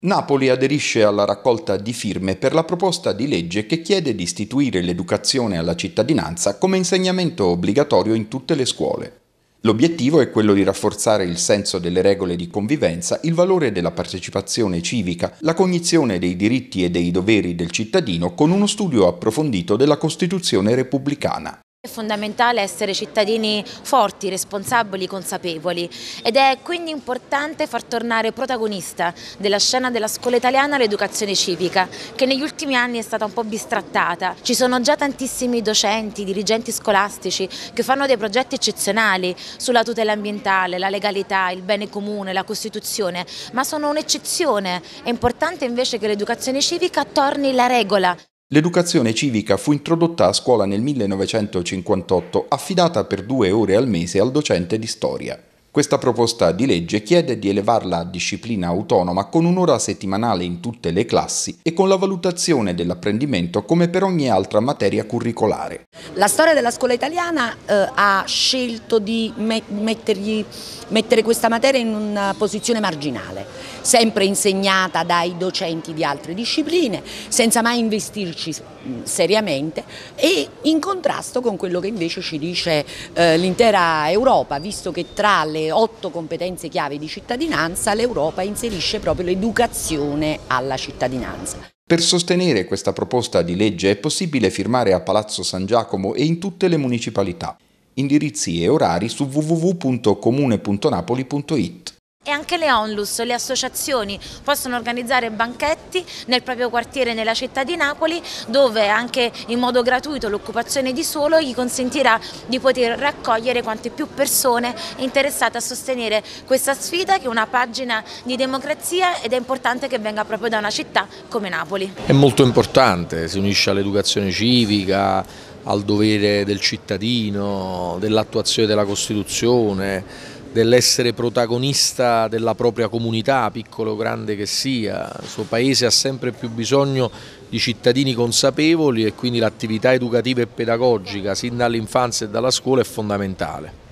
Napoli aderisce alla raccolta di firme per la proposta di legge che chiede di istituire l'educazione alla cittadinanza come insegnamento obbligatorio in tutte le scuole. L'obiettivo è quello di rafforzare il senso delle regole di convivenza, il valore della partecipazione civica, la cognizione dei diritti e dei doveri del cittadino con uno studio approfondito della Costituzione repubblicana. È fondamentale essere cittadini forti, responsabili, consapevoli ed è quindi importante far tornare protagonista della scena della scuola italiana l'educazione civica che negli ultimi anni è stata un po' bistrattata. Ci sono già tantissimi docenti, dirigenti scolastici che fanno dei progetti eccezionali sulla tutela ambientale, la legalità, il bene comune, la Costituzione, ma sono un'eccezione. È importante invece che l'educazione civica torni la regola. L'educazione civica fu introdotta a scuola nel 1958, affidata per due ore al mese al docente di storia. Questa proposta di legge chiede di elevarla a disciplina autonoma con un'ora settimanale in tutte le classi e con la valutazione dell'apprendimento come per ogni altra materia curricolare. La storia della scuola italiana eh, ha scelto di mettergli, mettere questa materia in una posizione marginale, sempre insegnata dai docenti di altre discipline, senza mai investirci mm, seriamente e in contrasto con quello che invece ci dice eh, l'intera Europa, visto che tra le le otto competenze chiave di cittadinanza l'Europa inserisce proprio l'educazione alla cittadinanza. Per sostenere questa proposta di legge è possibile firmare a Palazzo San Giacomo e in tutte le municipalità. Indirizzi e orari su www.comune.napoli.it e anche le onlus, le associazioni, possono organizzare banchetti nel proprio quartiere nella città di Napoli dove anche in modo gratuito l'occupazione di suolo gli consentirà di poter raccogliere quante più persone interessate a sostenere questa sfida che è una pagina di democrazia ed è importante che venga proprio da una città come Napoli. È molto importante, si unisce all'educazione civica, al dovere del cittadino, dell'attuazione della Costituzione, dell'essere protagonista della propria comunità, piccolo o grande che sia. Il suo paese ha sempre più bisogno di cittadini consapevoli e quindi l'attività educativa e pedagogica, sin dall'infanzia e dalla scuola, è fondamentale.